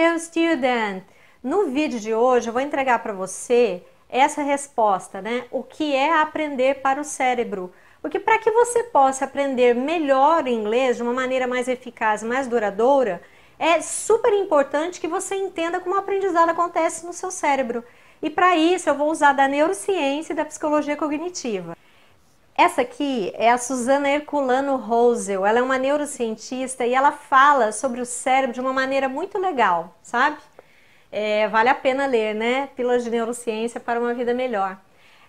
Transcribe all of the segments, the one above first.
Meu student! No vídeo de hoje eu vou entregar para você essa resposta, né? O que é aprender para o cérebro? Porque para que você possa aprender melhor inglês de uma maneira mais eficaz, mais duradoura, é super importante que você entenda como o aprendizado acontece no seu cérebro. E para isso eu vou usar da neurociência e da psicologia cognitiva. Essa aqui é a Susana Herculano Rosel. Ela é uma neurocientista e ela fala sobre o cérebro de uma maneira muito legal, sabe? É, vale a pena ler, né? Pílulas de Neurociência para uma Vida Melhor.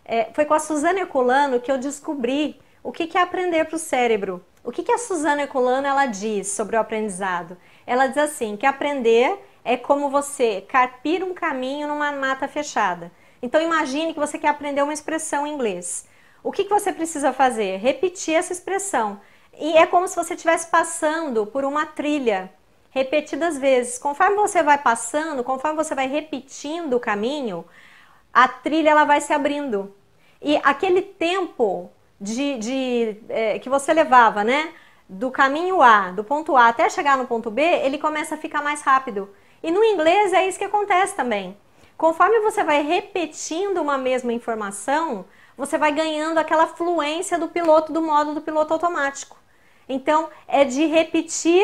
É, foi com a Suzana Herculano que eu descobri o que, que é aprender para o cérebro. O que, que a Suzana Herculano ela diz sobre o aprendizado? Ela diz assim, que aprender é como você carpir um caminho numa mata fechada. Então imagine que você quer aprender uma expressão em inglês. O que, que você precisa fazer? Repetir essa expressão. E é como se você estivesse passando por uma trilha repetidas vezes. Conforme você vai passando, conforme você vai repetindo o caminho, a trilha ela vai se abrindo. E aquele tempo de, de é, que você levava, né? Do caminho A, do ponto A até chegar no ponto B, ele começa a ficar mais rápido. E no inglês é isso que acontece também. Conforme você vai repetindo uma mesma informação, você vai ganhando aquela fluência do piloto, do modo do piloto automático. Então, é de repetir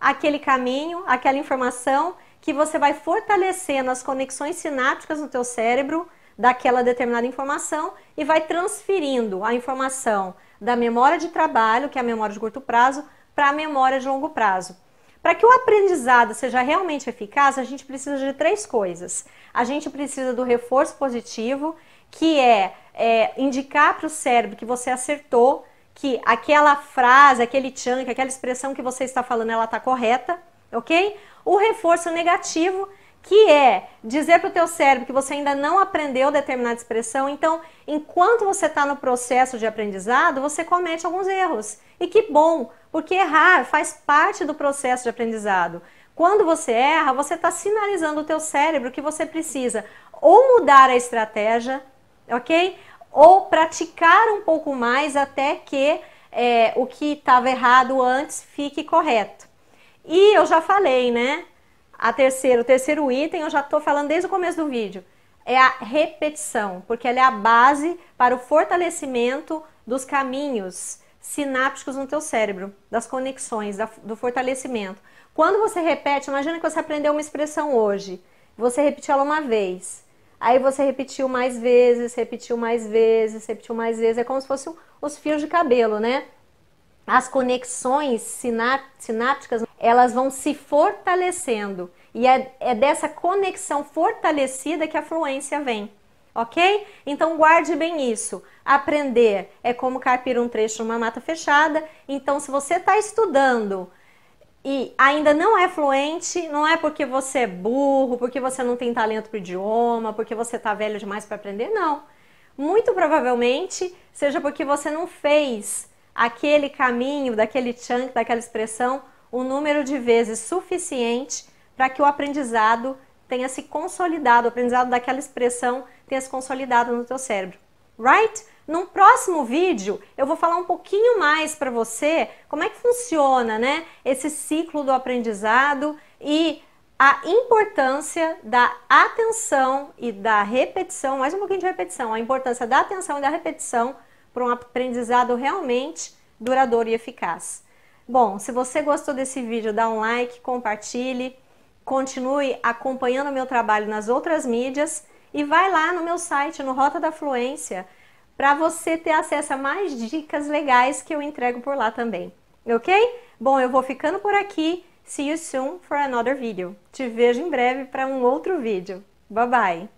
aquele caminho, aquela informação, que você vai fortalecendo as conexões sinápticas no teu cérebro daquela determinada informação e vai transferindo a informação da memória de trabalho, que é a memória de curto prazo, para a memória de longo prazo. Para que o aprendizado seja realmente eficaz, a gente precisa de três coisas. A gente precisa do reforço positivo, que é, é indicar para o cérebro que você acertou, que aquela frase, aquele chunk, aquela expressão que você está falando, ela está correta, ok? O reforço negativo, que é dizer para o teu cérebro que você ainda não aprendeu determinada expressão. Então, enquanto você está no processo de aprendizado, você comete alguns erros. E que bom, porque errar faz parte do processo de aprendizado. Quando você erra, você está sinalizando o teu cérebro que você precisa ou mudar a estratégia, ok? Ou praticar um pouco mais até que é, o que estava errado antes fique correto. E eu já falei, né? A terceiro, o terceiro item, eu já estou falando desde o começo do vídeo, é a repetição, porque ela é a base para o fortalecimento dos caminhos sinápticos no teu cérebro, das conexões, da, do fortalecimento. Quando você repete, imagina que você aprendeu uma expressão hoje, você repetiu ela uma vez. Aí você repetiu mais vezes, repetiu mais vezes, repetiu mais vezes. É como se fossem os fios de cabelo, né? As conexões sinápticas, elas vão se fortalecendo. E é, é dessa conexão fortalecida que a fluência vem ok? Então guarde bem isso. Aprender é como carpir um trecho numa mata fechada. Então, se você está estudando e ainda não é fluente, não é porque você é burro, porque você não tem talento para idioma, porque você está velho demais para aprender, não. Muito provavelmente seja porque você não fez aquele caminho, daquele chunk, daquela expressão, o um número de vezes suficiente para que o aprendizado tenha se consolidado, o aprendizado daquela expressão tenha se consolidado no teu cérebro. Right? Num próximo vídeo, eu vou falar um pouquinho mais para você como é que funciona, né, esse ciclo do aprendizado e a importância da atenção e da repetição, mais um pouquinho de repetição, a importância da atenção e da repetição para um aprendizado realmente duradouro e eficaz. Bom, se você gostou desse vídeo, dá um like, compartilhe, continue acompanhando o meu trabalho nas outras mídias e vai lá no meu site, no Rota da Fluência, para você ter acesso a mais dicas legais que eu entrego por lá também. Ok? Bom, eu vou ficando por aqui. See you soon for another video. Te vejo em breve para um outro vídeo. Bye bye!